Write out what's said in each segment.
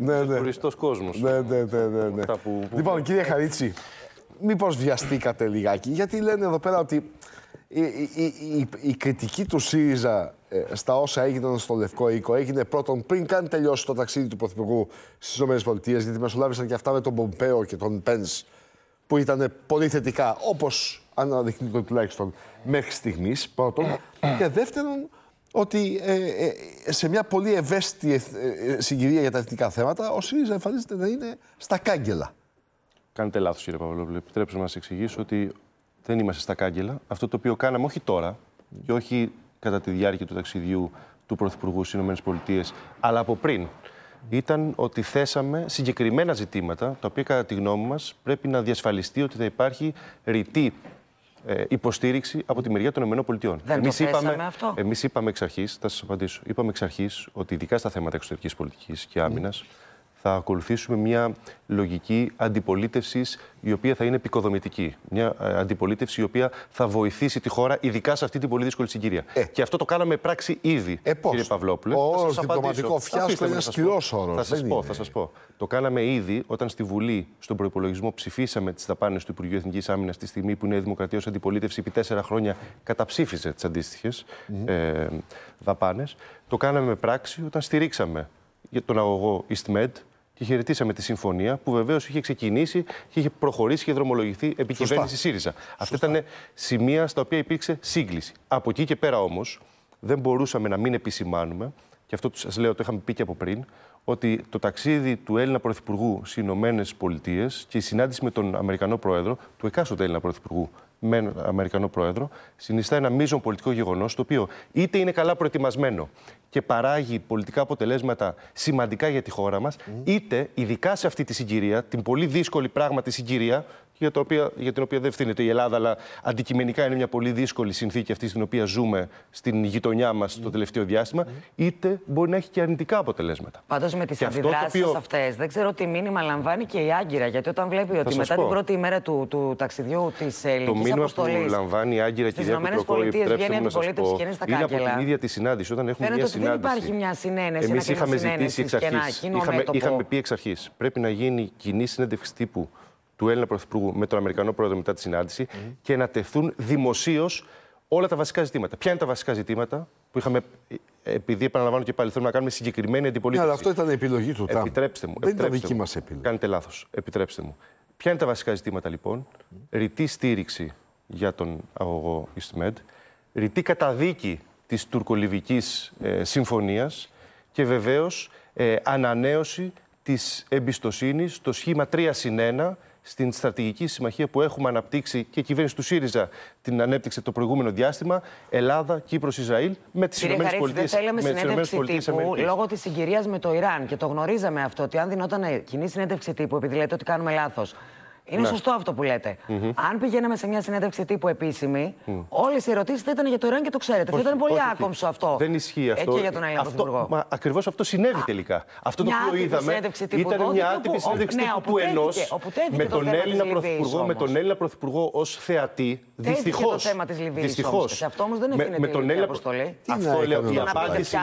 ναι, ναι. Χωριστό κόσμος. Ναι, ναι, ναι, ναι, ναι. Που, Λοιπόν, κύριε Χαρίτσι, μήπως βιαστήκατε λιγάκι, γιατί λένε εδώ πέρα ότι η, η, η, κριτική του ΣΥΡΙΖΑ ε, στα όσα έγιναν στο Λευκό Οίκο έγινε πρώτον πριν καν τελειώσει το ταξίδι του Πρωθυπουργού στις ΗΠΑ, γιατί μεσολάβησαν και αυτά με τον Πομπέο και τον Πεν, που ήταν πολύ θετικά, όπως αναδεικνύεται τουλάχιστον μέχρι στιγμής, πρώτον. Και δεύτερον, ότι ε, ε, σε μια πολύ ευαίσθητη ε, συγκυρία για τα εθνικά θέματα, ο ΣΥΡΙΖΑ εμφανίζεται να είναι στα κάγκελα. Κάνετε λάθος, κύριε Παπαδόπουλο. Επιτρέψτε να σα εξηγήσω ότι δεν είμαστε στα κάγκελα. Αυτό το οποίο κάναμε όχι τώρα και όχι κατά τη διάρκεια του ταξιδιού του Πρωθυπουργού στις ΗΠΑ, αλλά από πριν, ήταν ότι θέσαμε συγκεκριμένα ζητήματα, τα οποία κατά τη γνώμη μας πρέπει να διασφαλιστεί ότι θα υπάρχει ρητή ε, υποστήριξη από τη μεριά των ΗΠΑ. Δεν εμείς το είπαμε, αυτό. Εμείς είπαμε εξ αρχής, θα σας απαντήσω, είπαμε εξ ότι ειδικά στα θέματα εξωτερικής πολιτικής και άμυνας θα ακολουθήσουμε μια λογική αντιπολίτευσης η οποία θα είναι επικοδομητική. Μια ε, αντιπολίτευση η οποία θα βοηθήσει τη χώρα, ειδικά σε αυτή την πολύ δύσκολη συγκυρία. Ε. Και αυτό το κάναμε πράξη ήδη, ε, πώς. κύριε Παυλόπουλε. Ο όρο διπλωματικό φιάσκο είναι σκληρός όρος. Θα σας πω, θα σας πω. Το κάναμε ήδη όταν στη Βουλή, στον προπολογισμό, ψηφίσαμε τις δαπάνες του Υπουργείου Εθνικής Άμυνας τη στιγμή που η Νέα Δημοκρατία ως αντιπολίτευση επί τέσσερα χρόνια καταψήφισε τις αντίστοιχες mm. Ε, δαπάνες. Το κάναμε πράξη όταν στηρίξαμε για τον αγωγό EastMed, και χαιρετήσαμε τη συμφωνία που βεβαίως είχε ξεκινήσει και είχε προχωρήσει και δρομολογηθεί επί κυβέρνηση ΣΥΡΙΖΑ. Αυτά ήταν σημεία στα οποία υπήρξε σύγκληση. Από εκεί και πέρα όμως δεν μπορούσαμε να μην επισημάνουμε, και αυτό σας λέω το είχαμε πει και από πριν, ότι το ταξίδι του Έλληνα Πρωθυπουργού στις Ηνωμένες Πολιτείες και η συνάντηση με τον Αμερικανό Πρόεδρο, του εκάστοτε Έλληνα Πρωθυπουργού με τον Αμερικανό Πρόεδρο, συνιστά ένα μείζον πολιτικό γεγονός, το οποίο είτε είναι καλά προετοιμασμένο, και παράγει πολιτικά αποτελέσματα σημαντικά για τη χώρα μας, είτε ειδικά σε αυτή τη συγκυρία, την πολύ δύσκολη πράγματι συγκυρία, για, το οποία, για την οποία δεν ευθύνεται η Ελλάδα, αλλά αντικειμενικά είναι μια πολύ δύσκολη συνθήκη αυτή στην οποία ζούμε στην γειτονιά μας mm. το τελευταίο διάστημα, είτε μπορεί να έχει και αρνητικά αποτελέσματα. Πάντως με τις αντιδράσεις οποίο... αυτές, δεν ξέρω τι μήνυμα λαμβάνει και η Άγκυρα, γιατί όταν βλέπει ότι μετά την πρώτη ημέρα του, του ταξιδιού της Ελληνική Το μήνυμα που λαμβάνει η Άγκυρα και η Ιαπωνία βγαίνει αντιπολίτευση και είναι στα Είναι από την ίδια τη συνάντηση. Όταν έχουμε μια συνάντηση. Δεν υπάρχει μια συνένεση. Εμείς είχαμε ζητήσει εξ αρχή. Είχαμε, είχαμε πει εξ αρχής. Πρέπει να γίνει κοινή συνέντευξη τύπου του Έλληνα Πρωθυπουργού με τον Αμερικανό Πρόεδρο μετά τη συνάντηση mm και να τεθούν δημοσίως όλα τα βασικά ζητήματα. Ποια είναι τα βασικά ζητήματα που είχαμε, ε, επειδή επαναλαμβάνω και πάλι θέλουμε να κάνουμε συγκεκριμένη ναι, αντιπολίτευση. Ναι, αλλά αυτό ήταν η επιλογή του ΤΑΜ. Επιτρέψτε μου. Δεν ήταν δική μας επιλογή. Κάνετε λάθος. Επιτρέψτε μου. Ποια είναι τα βασικά ζητήματα λοιπόν. Ρητή στήριξη για τον αγωγό EastMed. Ρητή καταδίκη της τουρκολιβικής ε, συμφωνίας και βεβαίως ε, ανανέωση της εμπιστοσύνης στο σχήμα 3 συν 1 στην στρατηγική συμμαχία που έχουμε αναπτύξει και η κυβέρνηση του ΣΥΡΙΖΑ την ανέπτυξε το προηγούμενο διάστημα, Ελλάδα, Κύπρος, Ισραήλ, με τις ΗΠΑ. Δεν θέλαμε συνέντευξη τύπου λόγω της συγκυρίας με το Ιράν και το γνωρίζαμε αυτό, ότι αν δινόταν κοινή συνέντευξη τύπου, επειδή λέτε ότι κάνουμε λάθος, είναι ναι. σωστό αυτό που λέτε. Αν πηγαίναμε σε μια συνέντευξη τύπου επίσημη, mm. όλες οι ερωτήσεις θα ήταν για το Ιράν και το ξέρετε. θα ήταν πολύ άκομψο αυτό. Δεν ισχύει ε, αυτό. Εκεί για τον Έλληνα Μα ακριβώς αυτό συνέβη τελικά. αυτό το οποίο είδαμε ήταν μια άτυπη συνέντευξη ναι, τύπου ενό με τον Έλληνα Πρωθυπουργό, με τον Έλληνα Πρωθυπουργό ως θεατή. Δυστυχώ. Αυτό όμως δεν ευθύνεται με τον λοιπόν Αυτό λέω. απάντηση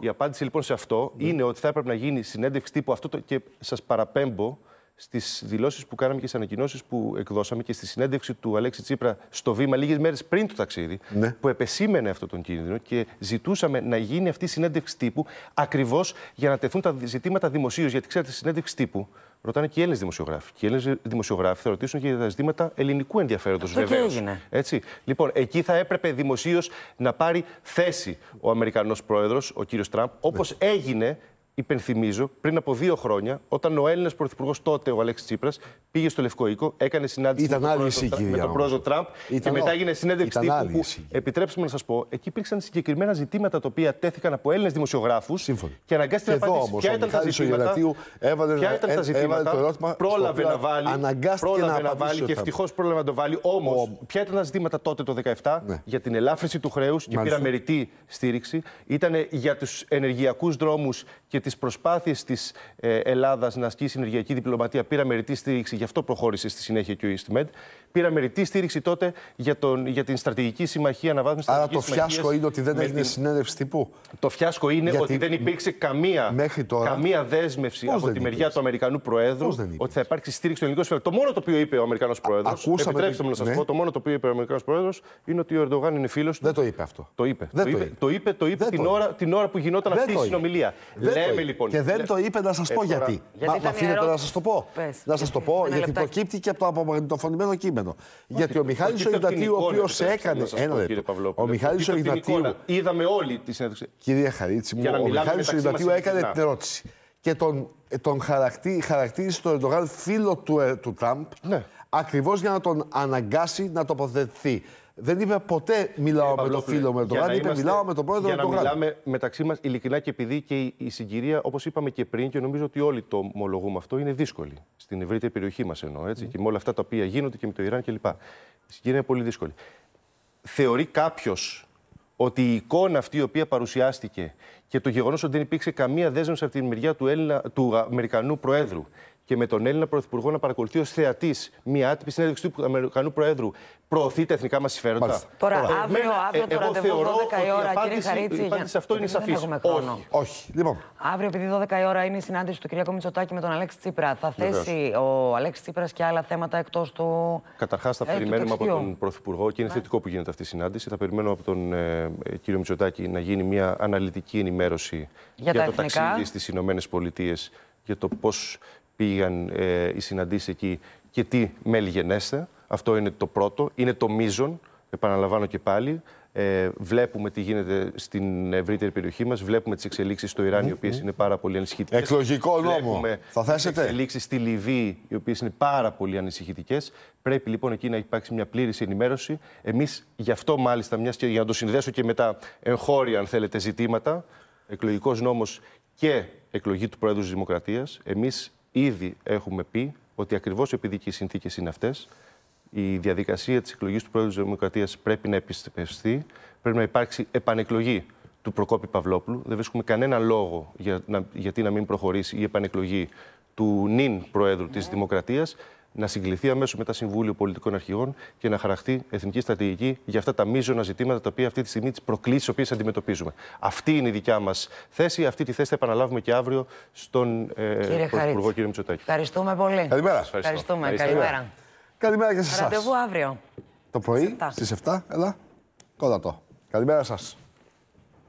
Η απάντηση λοιπόν σε αυτό είναι ότι θα έπρεπε να γίνει συνέντευξη τύπου αυτό και σας παραπέμπω στις δηλώσεις που κάναμε και στις ανακοινώσεις που εκδώσαμε και στη συνέντευξη του Αλέξη Τσίπρα στο βήμα λίγες μέρες πριν το ταξίδι, ναι. που επεσήμενε αυτόν τον κίνδυνο και ζητούσαμε να γίνει αυτή η συνέντευξη τύπου ακριβώς για να τεθούν τα ζητήματα δημοσίως. Γιατί ξέρετε, στη συνέντευξη τύπου ρωτάνε και οι Έλληνες δημοσιογράφοι. Και οι Έλληνες δημοσιογράφοι θα ρωτήσουν και για τα ζητήματα ελληνικού ενδιαφέροντος, βεβαίω. Έτσι. Λοιπόν, εκεί θα έπρεπε δημοσίως να πάρει θέση ο Αμερικανός πρόεδρος, ο κύριος Τραμπ, όπως ναι. έγινε υπενθυμίζω, πριν από δύο χρόνια, όταν ο Έλληνας Πρωθυπουργός τότε, ο Αλέξης Τσίπρας, πήγε στο Λευκό Οίκο, έκανε συνάντηση Ήταν με, τον πρόεδρο, με τον πρόεδρο Τραμπ Ήταν... και μετά έγινε συνέντευξη τύπου. που, επιτρέψτε μου να σας πω, εκεί υπήρξαν συγκεκριμένα ζητήματα τα οποία τέθηκαν από Έλληνες δημοσιογράφους και αναγκάστηκε να απαντήσει. Ποια ήταν τα ζητήματα. Έβαλε, ποια ήταν Πρόλαβε να βάλει. Αναγκάστηκε να βάλει και ευτυχώς πρόλαβε να το βάλει. Όμως, ποια ήταν τα ζητήματα τότε το 2017 ναι. για την ελάφρυνση του χρέους και πήραμε ρητή στήριξη. Ήταν για τους ενεργειακούς δρόμους και τις τις προσπάθειες της ε, Ελλάδας να ασκήσει ενεργειακή διπλωματία πήρα ρητή στήριξη, γι' αυτό προχώρησε στη συνέχεια και ο EastMed. Πήραμε ρητή στήριξη τότε για, τον, για την στρατηγική συμμαχία αναβάθμιση Άρα το φιάσκο είναι ότι δεν έγινε την... συνέντευξη τύπου. Το φιάσκο είναι Γιατί... ότι δεν υπήρξε καμία, τώρα... καμία δέσμευση Πώς από τη μεριά του Αμερικανού Προέδρου ότι θα υπάρξει στήριξη στο ελληνικού Το μόνο το οποίο είπε ο Αμερικανός Πρόεδρο. Επιτρέψτε μου να σας ναι. πω, το μόνο το οποίο είπε ο Αμερικανός Πρόεδρο είναι ότι ο Ερντογάν είναι φίλος του. Δεν το είπε αυτό. Το είπε. Το είπε την ώρα που γινόταν αυτή η συνομιλία. Λοιπόν, και δεν το είπε να σας ε, πω γιατί. Μα αφήνετε να σας το πω. Να σας το πω, γιατί προκύπτει και από το απομαγνητοφωνημένο κείμενο. Γιατί ο Μιχάλη Σοϊντατίου, ο οποίος έκανε. Ένα λεπτό. Ο Μιχάλης Σοϊντατίου. Είδαμε όλοι τη συνέντευξη. Κυρία Χαρίτση μου, ο Μιχάλη Σοϊντατίου έκανε την ερώτηση. Και τον, ε, τον χαρακτή, χαρακτήρισε τον Ερντογάν φίλο του, ε, του Τραμπ. Ναι. Ακριβώς για να τον αναγκάσει να τοποθετηθεί. Δεν είπε ποτέ μιλάω με τον φίλο με τον είπε μιλάω με τον πρόεδρο του με τον Να μιλάμε μεταξύ μας ειλικρινά και επειδή και η συγκυρία, όπως είπαμε και πριν, και νομίζω ότι όλοι το ομολογούμε αυτό, είναι δύσκολη. Στην ευρύτερη περιοχή μας εννοώ, έτσι, mm. και με όλα αυτά τα οποία γίνονται και με το Ιράν κλπ. Η συγκυρία είναι πολύ δύσκολη. Θεωρεί κάποιος ότι η εικόνα αυτή η οποία παρουσιάστηκε και το γεγονός ότι δεν υπήρξε καμία δέσμευση από τη μεριά του, Έλληνα, του Αμερικανού Προέδρου και με τον Έλληνα Πρωθυπουργό να παρακολουθεί ως θεατής μια άτυπη συνέντευξη του Αμερικανού Προέδρου. Προωθεί τα εθνικά μας συμφέροντα. Τώρα, ε, αύριο, ε, αύριο το ραντεβού 12 η ώρα, κύριε Χαρίτση. Η απάντηση αυτό είναι σαφή. Όχι. Όχι. Λοιπόν. Αύριο, επειδή 12 η ώρα είναι η συνάντηση του κ. Μητσοτάκη με τον Αλέξη Τσίπρα, θα θέσει ο Αλέξης Τσίπρας και άλλα θέματα εκτός του. Καταρχάς, θα ε, περιμένουμε από τον Πρωθυπουργό και είναι ναι. θετικό που γίνεται αυτή η συνάντηση. Θα περιμένουμε από τον κύριο Μητσοτάκη να γίνει μια αναλυτική ενημέρωση για το ταξίδι στις Ηνωμένες Πολιτείες για το πώς πήγαν ε, οι συναντήσεις εκεί και τι μέλη Αυτό είναι το πρώτο. Είναι το μείζον, επαναλαμβάνω και πάλι. Ε, βλέπουμε τι γίνεται στην ευρύτερη περιοχή μας, βλέπουμε τις εξελίξεις στο Ιράν, οι ναι, οποίες ναι. είναι πάρα πολύ ανησυχητικές. Εκλογικό νόμο. Θα θέσετε. Εξελίξεις στη Λιβύη, οι οποίες είναι πάρα πολύ ανησυχητικές. Πρέπει λοιπόν εκεί να υπάρξει μια πλήρης ενημέρωση. Εμείς γι' αυτό μάλιστα, μιας και για να το συνδέσω και με τα εγχώρια, αν θέλετε, ζητήματα, εκλογικός νόμος και εκλογή του Πρόεδρου της Δημοκρατίας, εμείς Ήδη έχουμε πει ότι ακριβώς επειδή και οι συνθήκες είναι αυτές, η διαδικασία της εκλογής του Πρόεδρου της Δημοκρατίας πρέπει να επιστρεφθεί. πρέπει να υπάρξει επανεκλογή του Προκόπη Παυλόπουλου. Δεν βρίσκουμε κανένα λόγο για να, γιατί να μην προχωρήσει η επανεκλογή του νυν Προέδρου ναι. της Δημοκρατίας να συγκληθεί αμέσως μετά Συμβούλιο Πολιτικών Αρχηγών και να χαραχτεί εθνική στρατηγική για αυτά τα μείζωνα ζητήματα τα οποία αυτή τη στιγμή τις προκλήσεις τις οποίες αντιμετωπίζουμε. Αυτή είναι η δικιά μας θέση. Αυτή τη θέση θα επαναλάβουμε και αύριο στον ε, Πρωθυπουργό κύριο Μητσοτάκη. Ευχαριστούμε πολύ. Καλημέρα. Ευχαριστώ. Ευχαριστούμε. Καλημέρα. Καλημέρα και σε εσάς. Ραντεβού αύριο. Το πρωί στις 7, έλα. Κόντατο. Καλημέρα σας.